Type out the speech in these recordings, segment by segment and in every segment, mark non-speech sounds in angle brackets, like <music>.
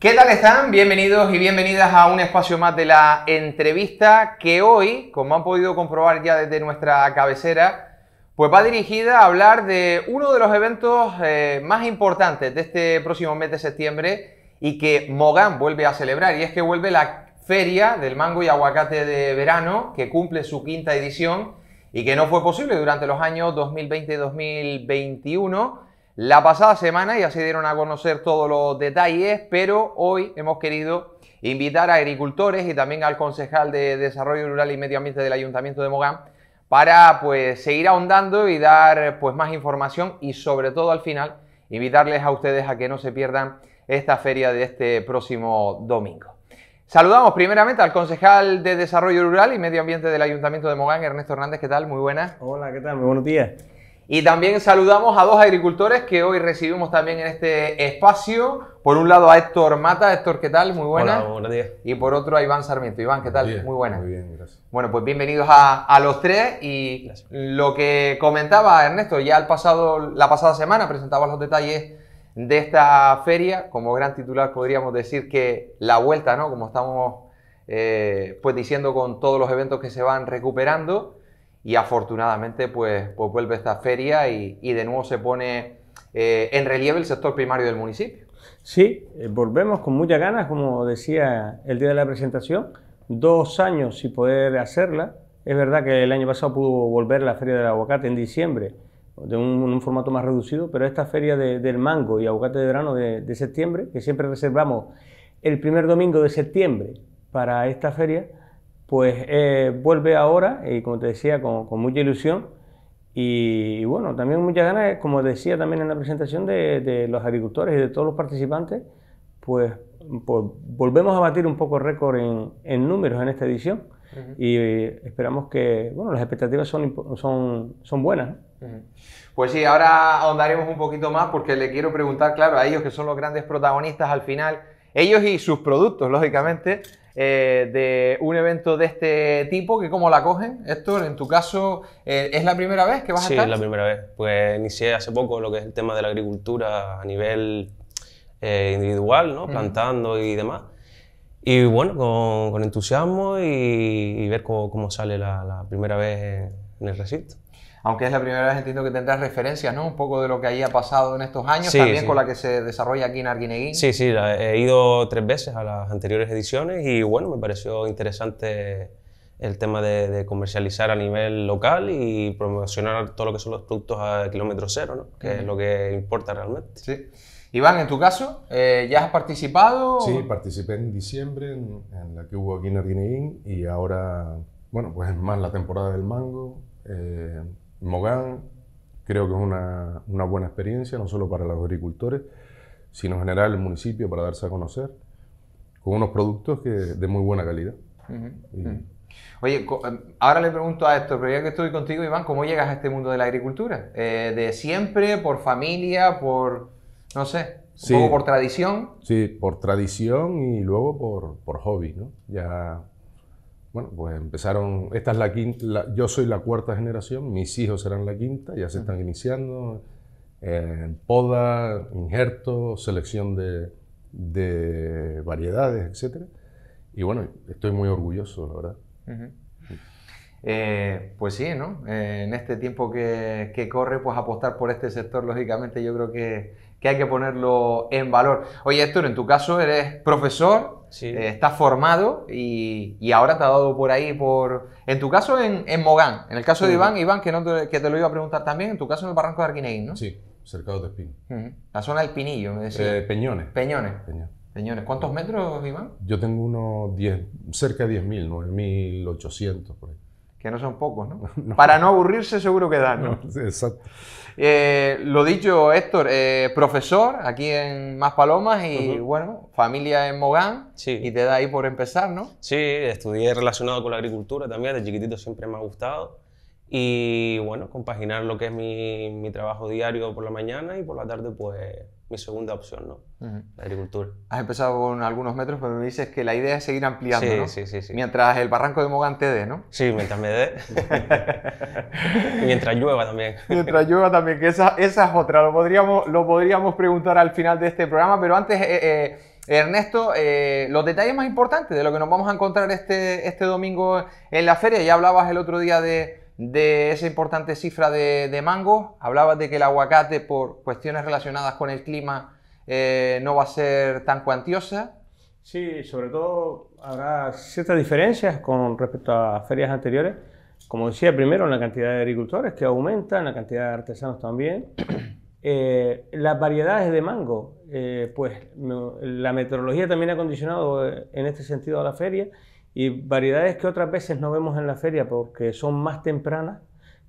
¿Qué tal están? Bienvenidos y bienvenidas a un espacio más de la entrevista que hoy, como han podido comprobar ya desde nuestra cabecera, pues va dirigida a hablar de uno de los eventos eh, más importantes de este próximo mes de septiembre y que Mogán vuelve a celebrar y es que vuelve la Feria del Mango y Aguacate de Verano que cumple su quinta edición y que no fue posible durante los años 2020 y 2021 la pasada semana ya se dieron a conocer todos los detalles, pero hoy hemos querido invitar a agricultores y también al concejal de Desarrollo Rural y Medio Ambiente del Ayuntamiento de Mogán para pues seguir ahondando y dar pues más información y sobre todo al final invitarles a ustedes a que no se pierdan esta feria de este próximo domingo. Saludamos primeramente al concejal de Desarrollo Rural y Medio Ambiente del Ayuntamiento de Mogán, Ernesto Hernández. ¿Qué tal? Muy buenas. Hola, ¿qué tal? Muy buenos días. Y también saludamos a dos agricultores que hoy recibimos también en este espacio. Por un lado a Héctor Mata. Héctor, ¿qué tal? Muy buena. Hola, buenos días. Y por otro a Iván Sarmiento. Iván, ¿qué tal? muy buena. Muy bien, gracias. Bueno, pues bienvenidos a, los tres. Y lo que comentaba Ernesto, ya pasado, la pasada semana presentaba los detalles de esta feria. Como gran titular podríamos decir que la vuelta, ¿no? Como estamos eh, pues diciendo con todos los eventos que se van recuperando y afortunadamente pues, pues, vuelve esta feria y, de nuevo se pone eh, en relieve el sector primario del municipio. Sí, eh, volvemos con muchas ganas, como decía el día de la presentación, dos años sin poder hacerla. Es verdad que el año pasado pudo volver la feria del aguacate en diciembre, de un, formato más reducido, pero esta feria del mango y aguacate de verano de septiembre, que siempre reservamos el primer domingo de septiembre para esta feria, pues eh, vuelve ahora, y como te decía, con, mucha ilusión. Y, bueno, también muchas ganas, eh, como decía también en la presentación de, los agricultores y de todos los participantes, pues, pues volvemos a batir un poco récord en, números en esta edición. Y eh, esperamos que, bueno, las expectativas son, son, son buenas. Pues sí, ahora ahondaremos un poquito más porque le quiero preguntar, claro, a ellos que son los grandes protagonistas al final, ellos y sus productos, lógicamente, eh, de un evento de este tipo, que cómo la cogen, Héctor, en tu caso, eh, ¿es la primera vez que vas a estar? Sí, es la primera vez. Pues inicié hace poco lo que es el tema de la agricultura a nivel eh, individual, ¿no? plantando y demás. Y bueno, con, entusiasmo y, ver cómo, sale la, la primera vez en el recinto aunque es la primera vez entiendo que tendrás referencias, ¿no? Un poco de lo que ahí ha pasado en estos años, también con la que se desarrolla aquí en Arguineguín. Sí, sí, he ido tres veces a las anteriores ediciones y bueno, me pareció interesante el tema de, comercializar a nivel local y promocionar todo lo que son los productos a kilómetro cero, ¿no? que es lo que importa realmente. Sí. Iván, en tu caso, eh, ¿ya has participado? Sí, participé en diciembre en, la que hubo aquí en Arguineguín y ahora, bueno, pues es más la temporada del mango. Eh, Mogán creo que es una, una, buena experiencia, no solo para los agricultores, sino en general el municipio para darse a conocer con unos productos que, de muy buena calidad. Oye, em, ahora le pregunto a esto, pero ya que estoy contigo, Iván, ¿cómo llegas a este mundo de la agricultura? Eh, ¿De siempre? ¿Por familia? ¿Por, no sé, un poco por tradición? Sí, por tradición y luego por, por hobby, ¿no? Ya bueno, pues empezaron, esta es la quinta, yo soy la cuarta generación, mis hijos serán la quinta, ya se están iniciando en eh, poda, injerto, selección de, variedades, etc. Y bueno, estoy muy orgulloso, la verdad. Eh, pues sí, ¿no? Eh, en este tiempo que, corre, pues apostar por este sector, lógicamente, yo creo que que hay que ponerlo en valor. Oye, Héctor, en tu caso eres profesor, eh, estás formado y, y, ahora te ha dado por ahí, por en tu caso en, Mogán, en el caso de Iván, Iván, que, te, lo iba a preguntar también, en tu caso en el Barranco de Arquineguín, ¿no? Sí, cercado de Espín. La zona del Pinillo, me decía. Eh, Peñones. Peñones. Peñones. Peñones. ¿Cuántos metros, Iván? Yo tengo unos 10, cerca de 10.000, 9.800 por ahí. Que no son pocos, ¿no? <laughs> Para no aburrirse seguro que dan, <laughs> exacto. Eh, lo dicho, Héctor, eh, profesor aquí en Más Palomas y bueno, familia en Mogán. Y te da ahí por empezar, ¿no? Sí, estudié relacionado con la agricultura también, de chiquitito siempre me ha gustado. Y bueno, compaginar lo que es mi trabajo diario por la mañana y por la tarde, pues mi segunda opción, ¿no? agricultura. Has empezado con algunos metros, pero me dices que la idea es seguir ampliando, ¿no? Sí, sí, sí. Mientras el barranco de Mogán te dé, ¿no? Sí, mientras me dé. <laughs> mientras llueva también. mientras llueva también, que esa, es otra. Lo podríamos, lo podríamos preguntar al final de este programa, pero antes... Eh, eh, Ernesto, eh, los detalles más importantes de lo que nos vamos a encontrar este, este domingo en la feria, ya hablabas el otro día de, de esa importante cifra de, mango. Hablabas de que el aguacate, por cuestiones relacionadas con el clima, eh, no va a ser tan cuantiosa. Sí, sobre todo habrá ciertas diferencias con respecto a ferias anteriores. Como decía, primero en la cantidad de agricultores que aumenta, la cantidad de artesanos también. <coughs> Eh, las variedades de mango, eh, pues la meteorología también ha condicionado en este sentido a la feria y variedades que otras veces no vemos en la feria porque son más tempranas,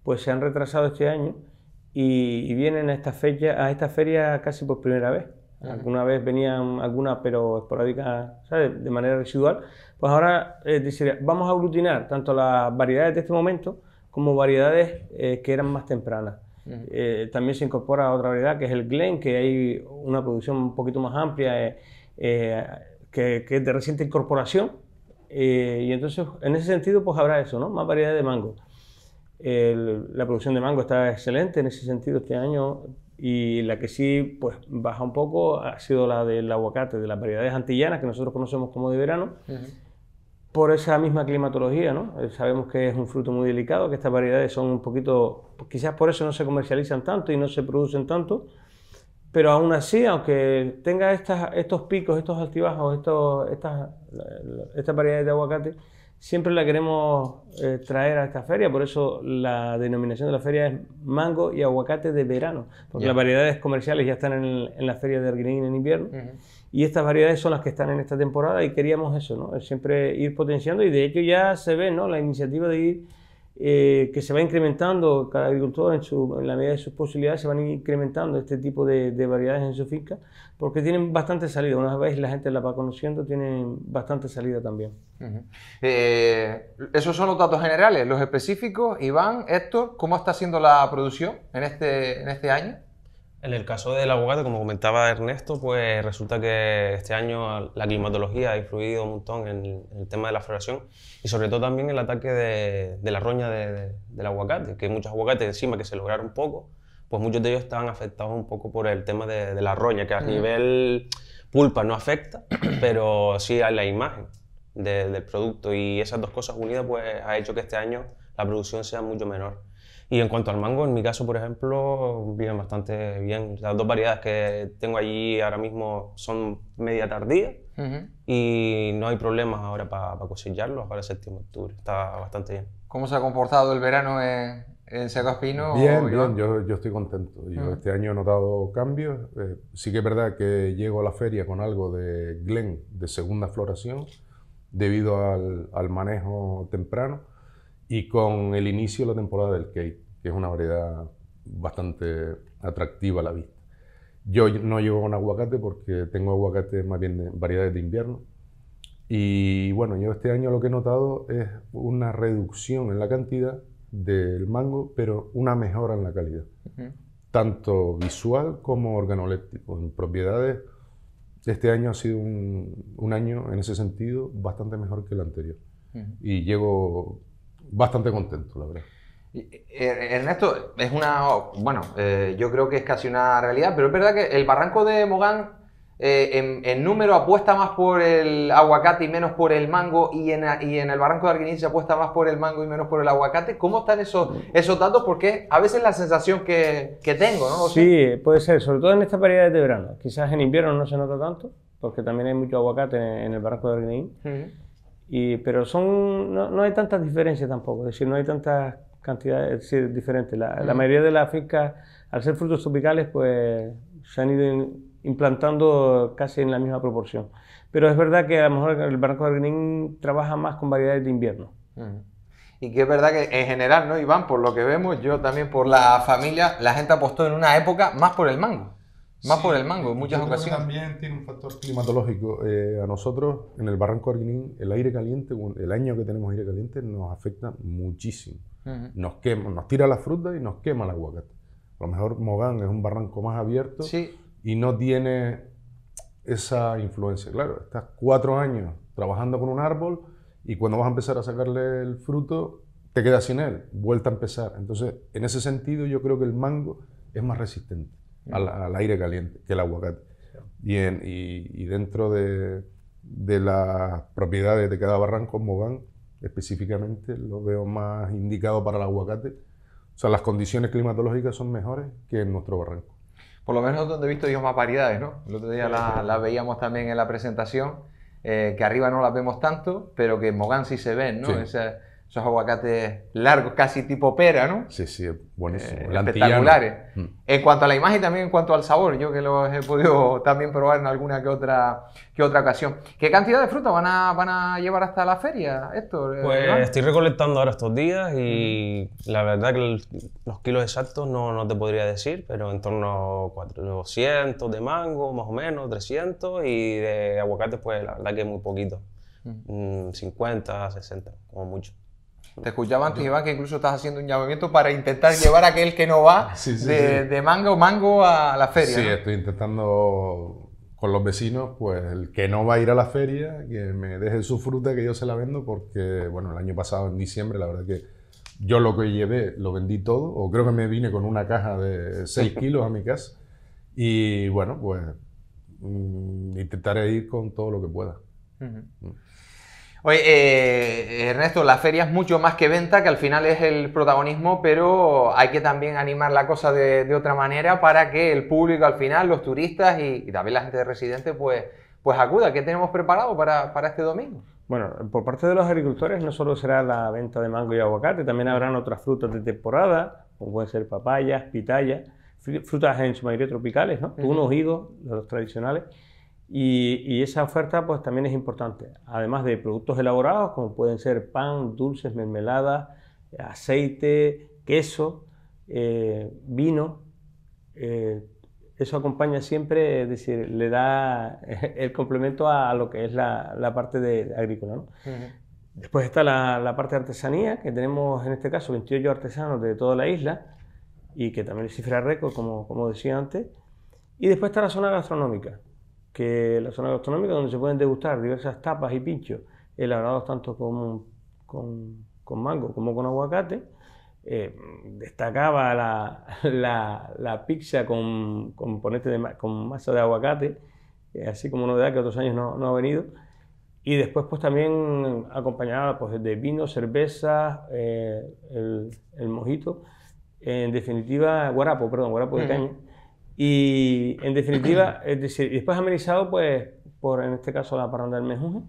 pues se han retrasado este año y, vienen a esta, fecha, a esta feria casi por primera vez. Alguna vez venían algunas, pero esporádicas, de manera residual. Pues ahora eh, vamos a aglutinar tanto las variedades de este momento como variedades eh, que eran más tempranas. Eh, también se incorpora otra variedad que es el Glen, que hay una producción un poquito más amplia, eh, que, que, es de reciente incorporación eh, y entonces, en ese sentido, pues habrá eso, ¿no? Más variedad de mango. la producción de mango está excelente en ese sentido este año y la que sí pues baja un poco ha sido la del aguacate, de las variedades antillanas que nosotros conocemos como de verano, por esa misma climatología, ¿no? Eh, sabemos que es un fruto muy delicado, que estas variedades son un poquito, quizás por eso no se comercializan tanto y no se producen tanto, pero aún así, aunque tenga estas, estos picos, estos altibajos, estos, estas, esta variedad de aguacate, siempre la queremos eh, traer a esta feria. Por eso la denominación de la feria es mango y aguacate de verano. Porque las variedades comerciales ya están en, la feria de Arguinín en invierno. Y estas variedades son las que están en esta temporada y queríamos eso, ¿no? Siempre ir potenciando y de hecho ya se ve, ¿no? La iniciativa de ir eh, que se va incrementando, cada agricultor en, la medida de sus posibilidades se van incrementando este tipo de, variedades en su finca, porque tienen bastante salida. Una vez la gente la va conociendo, tienen bastante salida también. Eh, esos son los datos generales. Los específicos, Iván, Héctor, ¿cómo está siendo la producción en este, en este año? En el caso del aguacate, como comentaba Ernesto, pues resulta que este año la climatología ha influido un montón en el tema de la floración y sobre todo también el ataque de, la roña del aguacate, que muchos aguacates encima que se lograron poco, pues muchos de ellos estaban afectados un poco por el tema de, la roña, que a mm. nivel pulpa no afecta, <clears throat> pero sí a la imagen del producto y esas dos cosas unidas pues ha hecho que este año la producción sea mucho menor. Y en cuanto al mango, en mi caso, por ejemplo, viene bastante bien. Las dos variedades que tengo allí ahora mismo son media tardía y no hay problemas ahora para para cosecharlos, ahora de octubre. Está bastante bien. ¿Cómo se ha comportado el verano en, en Seco Espino? Bien, bien, yo, yo, estoy contento. Yo este año he notado cambios. Eh, sí que es verdad que llego a la feria con algo de Glen de segunda floración debido al, al manejo temprano y con el inicio de la temporada del cake, que es una variedad bastante atractiva a la vista. Yo no llevo un aguacate porque tengo aguacate más bien de variedades de invierno. Y bueno, yo este año lo que he notado es una reducción en la cantidad del mango, pero una mejora en la calidad, tanto visual como organoléptico. En propiedades, este año ha sido un, año en ese sentido bastante mejor que el anterior. Y llego bastante contento, la verdad. Eh, Ernesto, es una. Bueno, eh, yo creo que es casi una realidad, pero es verdad que el barranco de Mogán eh, en, número apuesta más por el aguacate y menos por el mango, y en, y en el barranco de Arguinín se apuesta más por el mango y menos por el aguacate. ¿Cómo están esos, esos datos? Porque a veces la sensación que, que tengo, ¿no? sí, puede ser, sobre todo en estas variedades de verano. Quizás en invierno no se nota tanto, porque también hay mucho aguacate en, el barranco de Arguinín pero son, no, hay tantas diferencias tampoco, es decir, no hay tantas cantidades es decir, diferentes. La, mm. mayoría de las fincas, al ser frutos tropicales, pues se han ido implantando casi en la misma proporción. Pero es verdad que a lo mejor el Barranco de Green trabaja más con variedades de invierno. Mm. Y que es verdad que en general, ¿no, Iván? Por lo que vemos, yo también por la familia, la gente apostó en una época más por el mango. Más por el mango, muchas ocasiones. También tiene un factor climatológico. Eh, a nosotros, en el Barranco Arguinín, el aire caliente, el año que tenemos aire caliente, nos afecta muchísimo. Nos quema, nos tira la fruta y nos quema la aguacate. A lo mejor Mogán es un barranco más abierto y no tiene esa influencia. Claro, estás cuatro años trabajando con un árbol y cuando vas a empezar a sacarle el fruto, te quedas sin él, vuelta a empezar. Entonces, en ese sentido, yo creo que el mango es más resistente al, al aire caliente que el aguacate. Y, y, y dentro de, de, las propiedades de cada barranco, Mogán específicamente, lo veo más indicado para el aguacate. O sea, las condiciones climatológicas son mejores que en nuestro barranco. Por lo menos donde he visto yo más variedades, ¿no? El otro día las la veíamos también en la presentación, eh, que arriba no las vemos tanto, pero que en Mogán sí se ven, ¿no? esos aguacates largos, casi tipo pera, ¿no? Sí, sí, buenísimo. Eh, espectaculares. Mm. En cuanto a la imagen, también en cuanto al sabor, yo que los he podido también probar en alguna que otra, que otra ocasión. ¿Qué cantidad de fruta van a, van a llevar hasta la feria, Héctor? Eh, pues estoy recolectando ahora estos días y mm. la verdad que los kilos exactos no, te podría decir, pero en torno a 400 de mango, más o menos, 300 y de aguacates, pues la verdad que muy poquito. 50, mm. 60, como mucho. Te escuchaba antes, Iván, que incluso estás haciendo un llamamiento para intentar llevar a aquel que no va <laughs> de, manga de, mango a la feria. Sí, estoy intentando con los vecinos, pues el que no va a ir a la feria, que me deje su fruta, que yo se la vendo, porque, bueno, el año pasado, en diciembre, la verdad que yo lo que llevé lo vendí todo, o creo que me vine con una caja de 6 <laughs> kilos a mi casa, y bueno, pues mm, intentaré ir con todo lo que pueda. Oye, eh, eh, Ernesto, la feria es mucho más que venta, que al final es el protagonismo, pero hay que también animar la cosa de, otra manera para que el público al final, los turistas y, también la gente residente, pues, pues acuda. ¿Qué tenemos preparado para, este domingo? Bueno, por parte de los agricultores no solo será la venta de mango y aguacate, también habrán otras frutas de temporada, como pueden ser papayas, pitayas, frutas en su mayoría tropicales, ¿no? Unos higos, los tradicionales. Y, esa oferta pues también es importante, además de productos elaborados como pueden ser pan, dulces, mermeladas, aceite, queso, eh, vino. Eh, eso acompaña siempre, es decir, le da <laughs> el complemento a, lo que es la, la parte de agrícola. Después está la, la, parte de artesanía, que tenemos en este caso 28 artesanos de toda la isla y que también es cifra récord, como, como decía antes. Y después está la zona gastronómica, que la zona gastronómica donde se pueden degustar diversas tapas y pinchos elaborados tanto con, con, mango como con aguacate. Eh, destacaba la, la, la, pizza con, componente con masa de aguacate, eh, así como novedad que otros años no, no, ha venido. Y después pues también acompañada pues, de vino, cerveza, eh, el, mojito, en definitiva guarapo, perdón, guarapo de caña y en definitiva, es decir, después amenizado, pues, por en este caso la parranda del Mejunje,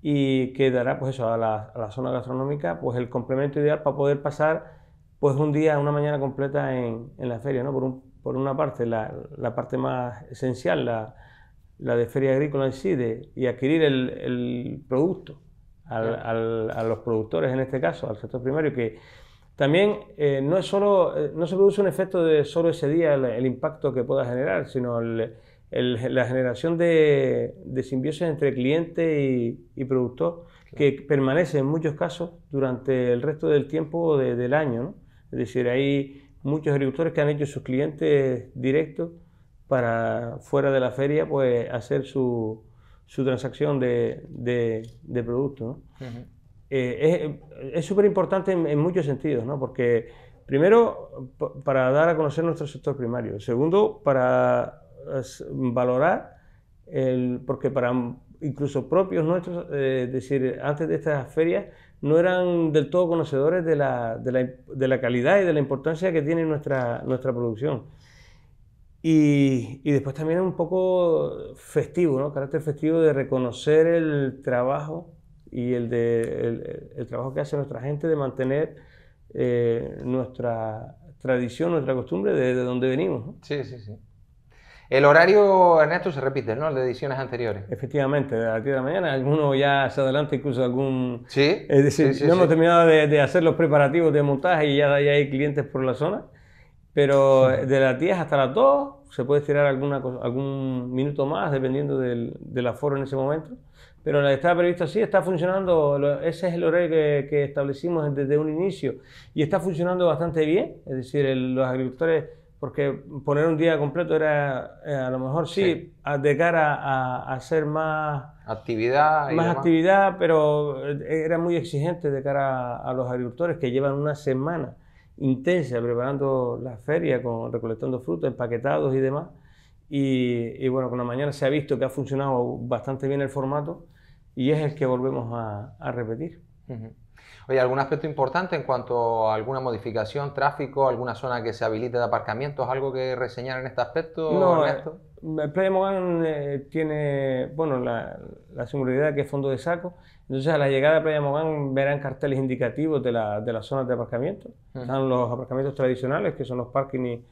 y que dará, pues eso, a la, la, zona gastronómica, pues el complemento ideal para poder pasar, pues un día, una mañana completa en, en la feria, ¿no? Por, un, por una parte, la, la, parte más esencial, la, la de feria agrícola en y adquirir el, el producto a los productores, en este caso, al sector primario, que también eh, no, es solo, eh, no se produce un efecto de solo ese día el, impacto que pueda generar, sino la generación de, simbiosis entre cliente y, productor que permanece en muchos casos durante el resto del tiempo del año. Es decir, hay muchos agricultores que han hecho sus clientes directos para fuera de la feria pues hacer su, transacción de, de, producto. ¿no? Eh, es súper importante en, muchos sentidos, ¿no? Porque, primero, para dar a conocer nuestro sector primario. Segundo, para eh, valorar, porque para incluso propios nuestros, eh, es decir, antes de estas ferias, no eran del todo conocedores de la, de la, de la calidad y de la importancia que tiene nuestra, nuestra producción. Y, y, después también un poco festivo, ¿no? carácter festivo de reconocer el trabajo y el, de, el, el trabajo que hace nuestra gente de mantener eh, nuestra tradición, nuestra costumbre de, donde venimos. Sí, sí, sí. El horario, Ernesto, se repite, ¿no? El de ediciones anteriores. Efectivamente, de la 10 de la mañana. Alguno ya se adelanta, incluso algún. Sí. Es decir, no hemos terminado de, hacer los preparativos de montaje y ya, ya hay clientes por la zona. Pero de las 10 hasta las 2 se puede estirar alguna, algún minuto más, dependiendo del, del aforo en ese momento pero estaba previsto así, está funcionando, ese es el horario que, establecimos desde un inicio y está funcionando bastante bien, es decir, los agricultores, porque poner un día completo era eh, a lo mejor sí, de cara a, hacer más actividad, más actividad, pero eh, era muy exigente de cara a, los agricultores que llevan una semana intensa preparando la feria, con, recolectando frutos, empaquetados y demás. Y, y, bueno, con la mañana se ha visto que ha funcionado bastante bien el formato y es el que volvemos a, repetir. Oye, ¿algún aspecto importante en cuanto a alguna modificación, tráfico, alguna zona que se habilite de aparcamientos, algo que reseñar en este aspecto? No, eh, Ernesto? el Playa Mogán eh, tiene, bueno, la, la, singularidad que es fondo de saco, entonces a la llegada de Playa Mogán verán carteles indicativos de, de las zonas de aparcamiento, están los aparcamientos tradicionales, que son los parkings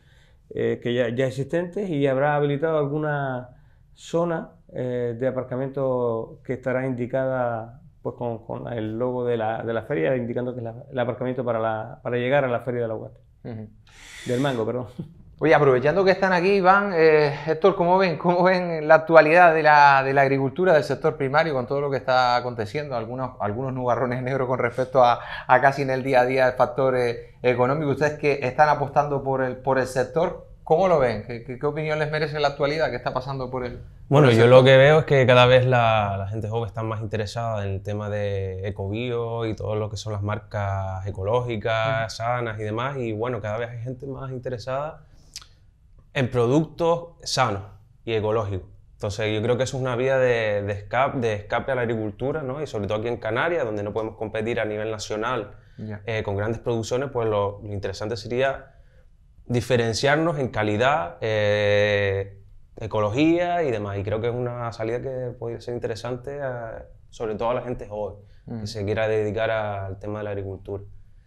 eh, que ya, existentes, y habrá habilitado alguna zona eh, de aparcamiento que estará indicada pues, con, el logo de la, feria, indicando que es el aparcamiento para, para, llegar a la feria de la UAT. Del mango, perdón. Oye, aprovechando que están aquí, van eh, Héctor, ¿cómo ven, ven la actualidad de la, agricultura del sector primario con todo lo que está aconteciendo? Algunos, algunos nubarrones negros con respecto a, casi en el día a día de factores eh, económicos. ¿Ustedes que están apostando por el, por el sector? ¿Cómo lo ven? ¿Qué, opinión les merece la actualidad? ¿Qué está pasando por él? Bueno, yo lo que veo es que cada vez la, gente joven está más interesada en el tema de ecobio y todo lo que son las marcas ecológicas, sanas y demás. Y bueno, cada vez hay gente más interesada en productos sanos y ecológicos. Entonces yo creo que eso es una vía de, escape, de escape a la agricultura, ¿no? Y sobre todo aquí en Canarias, donde no podemos competir a nivel nacional eh, con grandes producciones, pues lo, lo interesante sería diferenciarnos en calidad, eh, ecología y demás. Y creo que es una salida que puede ser interesante, sobre todo a la gente joven, que mm. se quiera dedicar al tema de la agricultura.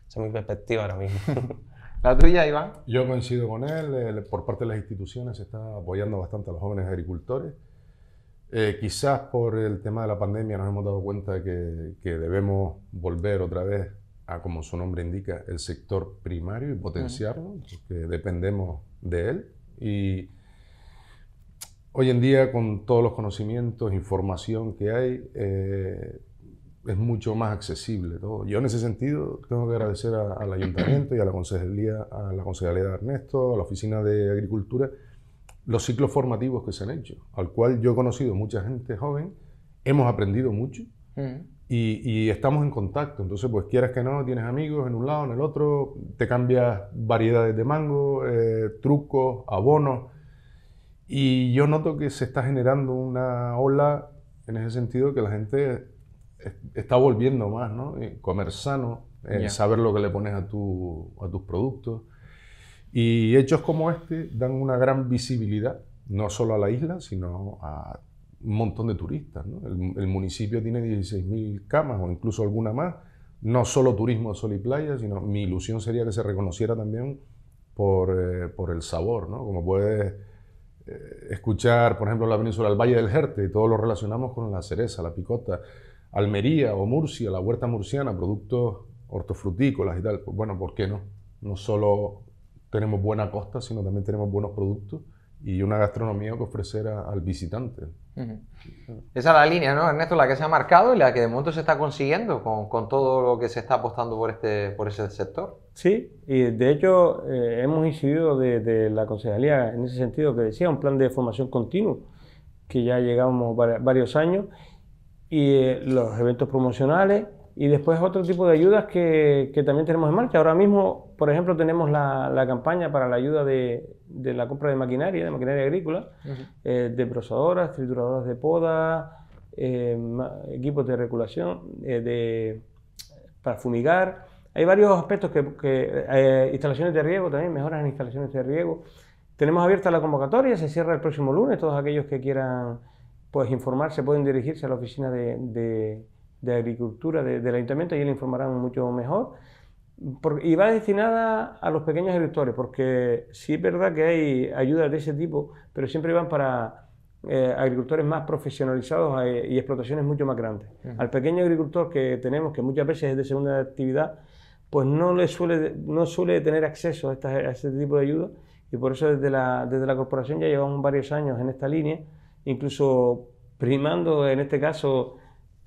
Esa es mi perspectiva ahora mismo. <laughs> ¿La tuya, Iván? Yo coincido con él. Por parte de las instituciones se está apoyando bastante a los jóvenes agricultores. Eh, quizás por el tema de la pandemia nos hemos dado cuenta de que, que debemos volver otra vez a, como su nombre indica, el sector primario y potenciarlo, porque dependemos de él. Y hoy en día, con todos los conocimientos, información que hay, eh, es mucho más accesible todo. Yo en ese sentido tengo que agradecer al ayuntamiento y a la consejería, a la consejería de Ernesto, a la oficina de Agricultura, los ciclos formativos que se han hecho, al cual yo he conocido mucha gente joven, hemos aprendido mucho. Mm. Y, estamos en contacto. Entonces, pues quieras que no, tienes amigos en un lado, en el otro, te cambias variedades de mango, eh, trucos, abonos. Y yo noto que se está generando una ola en ese sentido que la gente está volviendo más, ¿no? Eh, comer sano, en eh, saber lo que le pones a, a tus productos. Y hechos como este dan una gran visibilidad, no solo a la isla, sino a un montón de turistas. El, municipio tiene 16.000 camas o incluso alguna más, no solo turismo de sol y playa, sino mi ilusión sería que se reconociera también por, eh, el sabor, como puedes eh, escuchar, por ejemplo, la península, el Valle del Jerte, y todo lo relacionamos con la cereza, la picota, Almería o Murcia, la huerta murciana, productos hortofrutícolas y tal. bueno, ¿por qué no? No solo tenemos buena costa, sino también tenemos buenos productos y una gastronomía que ofrecer al visitante. Esa es la línea, ¿no, Ernesto? La que se ha marcado y la que de momento se está consiguiendo con, todo lo que se está apostando por, este, por ese sector. Sí, y de hecho eh, hemos incidido desde la Consejería en ese sentido que decía, un plan de formación continuo, que ya llegamos varios años, y eh, los eventos promocionales, y después otro tipo de ayudas que, que también tenemos en marcha. Ahora mismo por ejemplo, tenemos la, campaña para la ayuda de, la compra de maquinaria, de maquinaria agrícola, eh, de procesadoras, trituradoras de poda, eh, equipos de regulación eh, para fumigar. Hay varios aspectos que, instalaciones de riego también, mejoras en instalaciones de riego. Tenemos abierta la convocatoria, se cierra el próximo lunes. Todos aquellos que quieran pues, informarse pueden dirigirse a la oficina de, de agricultura del ayuntamiento y le informarán mucho mejor y va destinada a los pequeños agricultores, porque sí es verdad que hay ayudas de ese tipo, pero siempre van para eh, agricultores más profesionalizados eh, y, explotaciones mucho más grandes. Al pequeño agricultor que tenemos, que muchas veces es de segunda actividad, pues no, le suele, no suele tener acceso a, este tipo de ayudas, y por eso desde la, desde la corporación ya llevamos varios años en esta línea, incluso primando en este caso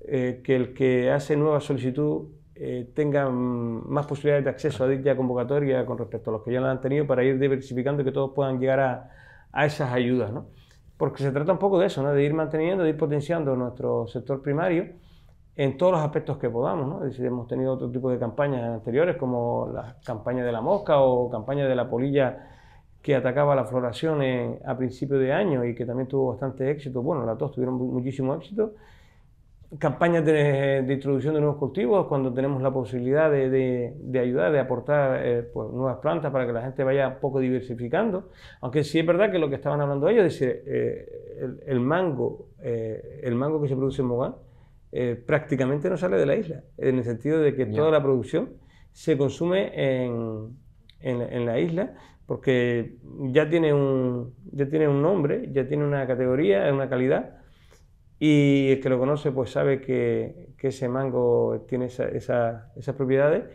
eh, que el que hace nueva solicitud eh, tengan más posibilidades de acceso a dicha convocatoria con respecto a los que ya la han tenido para ir diversificando y que todos puedan llegar a, a esas ayudas. ¿no? Porque se trata un poco de eso, ¿no? de ir manteniendo, de ir potenciando nuestro sector primario en todos los aspectos que podamos. ¿no? decir, hemos tenido otro tipo de campañas anteriores, como la campaña de la mosca o campaña de la polilla que atacaba la floración eh, a principio de año y que también tuvo bastante éxito. Bueno, las dos tuvieron muchísimo éxito campañas de, introducción de nuevos cultivos, cuando tenemos la posibilidad de, ayudar, de aportar eh, pues, nuevas plantas para que la gente vaya un poco diversificando. Aunque sí es verdad que lo que estaban hablando ellos, dice, eh, el, mango, eh, el mango que se produce en Mogán, prácticamente no sale de la isla, en el sentido de que toda la producción se consume en, en, la isla, porque ya tiene, un, ya tiene un nombre, ya tiene una categoría, una calidad y el que lo conoce pues sabe que, ese mango tiene esas propiedades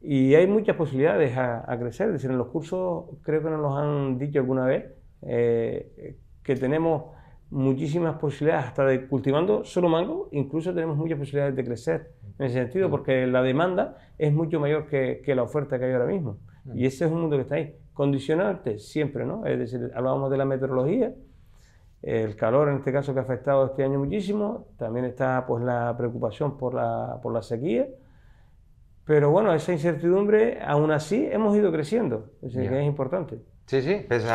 y hay muchas posibilidades a, crecer. Es decir, en los cursos creo que nos han dicho alguna vez eh, que tenemos muchísimas posibilidades, hasta de cultivando solo mango, incluso tenemos muchas posibilidades de crecer en ese sentido, porque la demanda es mucho mayor que, que la oferta que hay ahora mismo. Y ese es un mundo que está ahí. Condicionarte siempre, ¿no? Es decir, hablábamos de la meteorología, el calor, en este caso, que ha afectado este año muchísimo. También está pues, la preocupación por la, por la sequía. Pero bueno, esa incertidumbre, aún así, hemos ido creciendo. es importante. Sí, sí, pese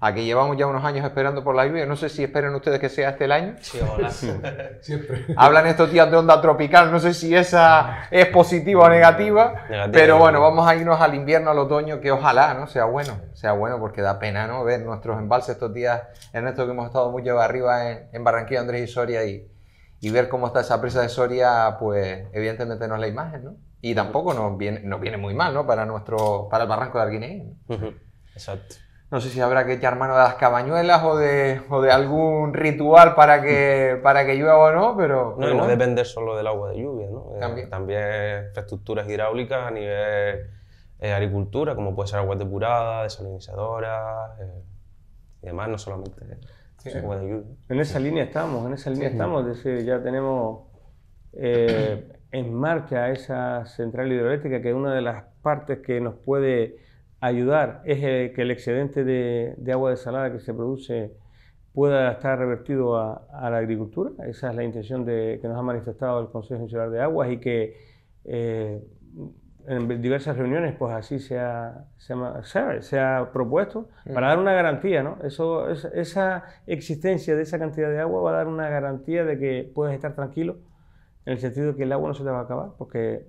Aquí llevamos ya unos años esperando por la lluvia. No sé si esperan ustedes que sea este el año. Sí, hola. Siempre. Hablan estos días de onda tropical. No sé si esa es positiva o negativa. Pero bueno, vamos a irnos al invierno, al otoño, que ojalá no sea bueno. Sea bueno porque da pena no ver nuestros embalses estos días. En esto que hemos estado mucho arriba en, Barranquilla, Andrés y Soria y, ver cómo está esa presa de Soria, pues evidentemente no es la imagen, ¿no? Y tampoco nos viene, viene muy mal, ¿no? Para nuestro, para el barranco de Arguineguín. Exacto. No sé si habrá que echar mano de las cabañuelas o de, de algún ritual para que, <laughs> para que llueva o no, pero... No, no depende solo del agua de lluvia, ¿no? Eh, también, infraestructuras hidráulicas a nivel eh, agricultura, como puede ser agua depurada, desalinizadora eh, y demás, no solamente sí. En esa línea estamos, en esa línea estamos, es decir, ya tenemos en marcha esa central hidroeléctrica que es una de las partes que nos puede ayudar es eh, que el excedente de, de, agua desalada que se produce pueda estar revertido a, la agricultura. Esa es la intención de, que nos ha manifestado el Consejo Nacional de Aguas y que eh, en diversas reuniones pues así se ha, se propuesto mm. para dar una garantía. ¿no? Eso, esa existencia de esa cantidad de agua va a dar una garantía de que puedes estar tranquilo en el sentido que el agua no se te va a acabar porque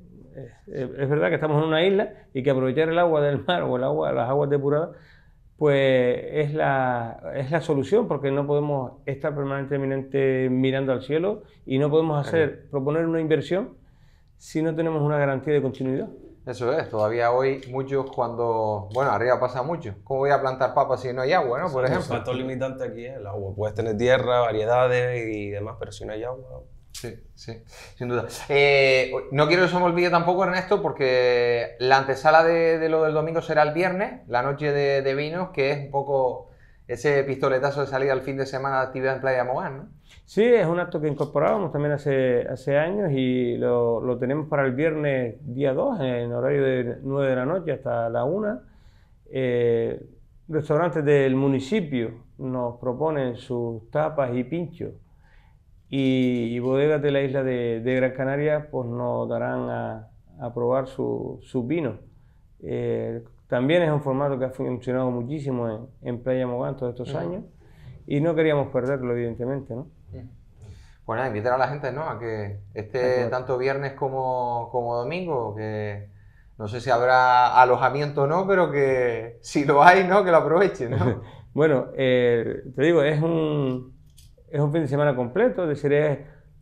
eh, es verdad que estamos en una isla y que aprovechar el agua del mar o el agua, las aguas depuradas, pues es la, es la solución porque no podemos estar permanentemente mirando al cielo y no podemos hacer, proponer una inversión si no tenemos una garantía de continuidad. Eso es, todavía hoy muchos cuando, bueno, arriba pasa mucho. ¿Cómo voy a plantar papas si no hay agua, no? Por ejemplo. El factor limitante aquí el agua. Puedes tener tierra, variedades y demás, pero si no hay agua, Sí, sí, sin duda. Eh, no quiero que se me olvide tampoco, Ernesto, porque la antesala de, lo del domingo será el viernes, la noche de, vinos, que es un poco ese pistoletazo de salida al fin de semana de actividad en Playa Mogán, ¿no? Sí, es un acto que incorporábamos también hace, años y lo, tenemos para el viernes día 2, en horario de 9 de la noche hasta la 1. Eh, restaurantes del municipio nos proponen sus tapas y pinchos y, bodegas de la isla de, Gran Canaria pues nos darán a, probar su vino eh, también es un formato que ha funcionado muchísimo en, Playa Mogán todos estos años y no queríamos perderlo, evidentemente. ¿no? Bueno, pues invitar a la gente ¿no? a que esté tanto viernes como, como, domingo, que no sé si habrá alojamiento o no, pero que si lo hay, ¿no? que lo aprovechen. <laughs> bueno, eh, te digo, es un, es un fin de semana completo, es decir, es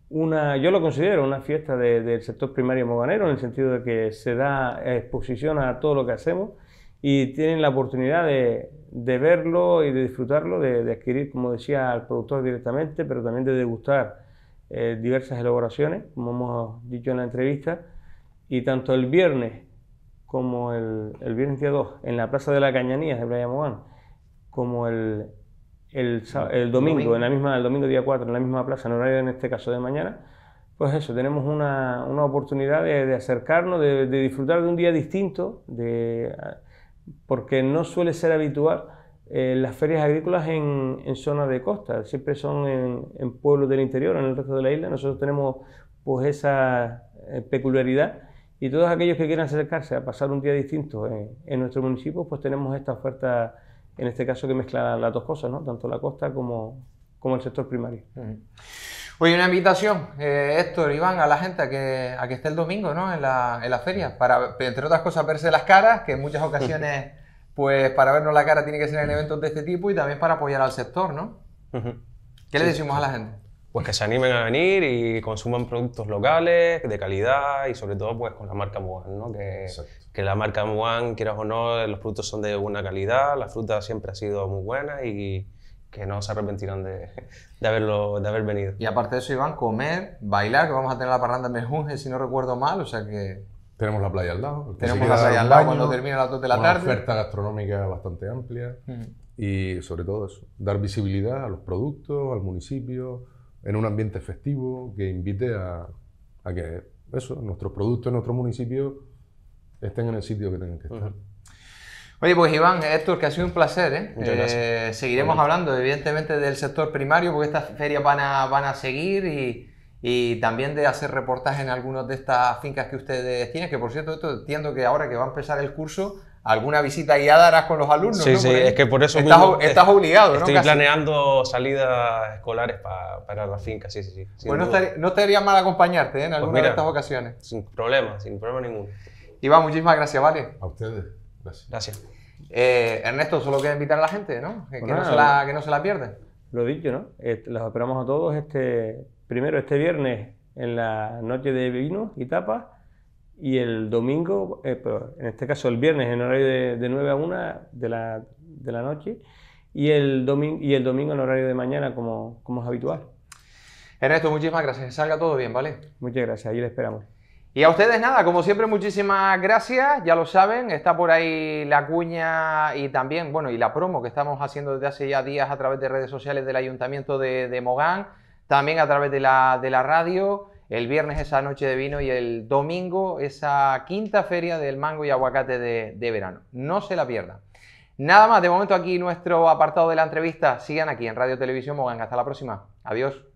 una, yo lo considero una fiesta del sector primario moganero, en el sentido de que se da exposición a todo lo que hacemos y tienen la oportunidad de, de verlo y de disfrutarlo, de, adquirir, como decía, al productor directamente, pero también de degustar eh, diversas elaboraciones, como hemos dicho en la entrevista, y tanto el viernes como el, el viernes día 2 en la Plaza de la Cañanía de Playa Mogán, como el, el, el domingo, en la misma, el domingo día 4, en la misma plaza, en horario en este caso de mañana, pues eso, tenemos una, oportunidad de, acercarnos, de, disfrutar de un día distinto, de, porque no suele ser habitual eh, las ferias agrícolas en, en zonas de costa, siempre son en, pueblos del interior, en el resto de la isla, nosotros tenemos pues esa eh, peculiaridad y todos aquellos que quieran acercarse a pasar un día distinto en, en nuestro municipio, pues tenemos esta oferta en este caso que mezclan las dos cosas, ¿no? tanto la costa como, como el sector primario. Oye, una invitación, eh, Héctor, Iván, a la gente a que, a que esté el domingo ¿no? en, la, en feria, para, entre otras cosas, verse las caras, que en muchas ocasiones, pues para vernos la cara tiene que ser en eventos de este tipo y también para apoyar al sector, ¿no? ¿Qué le decimos a la gente? Pues que se animen a venir y consuman productos locales, de calidad y sobre todo pues con la marca Mugan, ¿no? Que, que la marca Muan, quieras o no, los productos son de buena calidad, la fruta siempre ha sido muy buena y que no se arrepentirán de, haberlo, de haber venido. Y aparte de eso, Iván, comer, bailar, que vamos a tener la parranda en Mejunje, si no recuerdo mal, o sea que... Tenemos la playa al lado. Tenemos la playa al lado cuando termina las 2 de la tarde. oferta gastronómica bastante amplia mm. y sobre todo eso, dar visibilidad a los productos, al municipio, en un ambiente festivo que invite a, que eso, nuestros productos, en nuestro municipio estén en el sitio que tengan que estar. Oye, pues Iván, Héctor, que ha sido un placer. ¿eh? Eh, seguiremos hablando, evidentemente, del sector primario, porque estas ferias van a, van a seguir y, y, también de hacer reportajes en algunas de estas fincas que ustedes tienen. Que por cierto, entiendo que ahora que va a empezar el curso, alguna visita guiada harás con los alumnos. Sí, ¿no? sí, es que por eso estás, estás obligado. Estoy planeando salidas escolares para, las fincas, sí, sí, sí. Bueno, pues no estaría, mal acompañarte ¿eh? en pues alguna de estas ocasiones. Sin problema, sin problema ninguno. Iván, muchísimas gracias, ¿vale? A ustedes. Gracias. Gracias. Eh, Ernesto, solo queda invitar a la gente, ¿no? Que, no, se la, que no se pierden. Lo dicho, ¿no? Eh, los esperamos a todos este primero este viernes en la noche de vino y tapas y el domingo, eh, pues, en este caso el viernes en horario de, 9 a 1 de la, de la noche y el, domingo, y el domingo en horario de mañana como, como es habitual. Ernesto, muchísimas gracias. Salga todo bien, ¿vale? Muchas gracias, ahí le esperamos. Y a ustedes nada, como siempre muchísimas gracias, ya lo saben, está por ahí la cuña y también, bueno, y la promo que estamos haciendo desde hace ya días a través de redes sociales del Ayuntamiento de, Mogán, también a través de la, de la radio, el viernes esa noche de vino y el domingo esa quinta feria del mango y aguacate de, de verano. No se la pierdan. Nada más, de momento aquí nuestro apartado de la entrevista. Sigan aquí en Radio Televisión Mogán. Hasta la próxima. Adiós.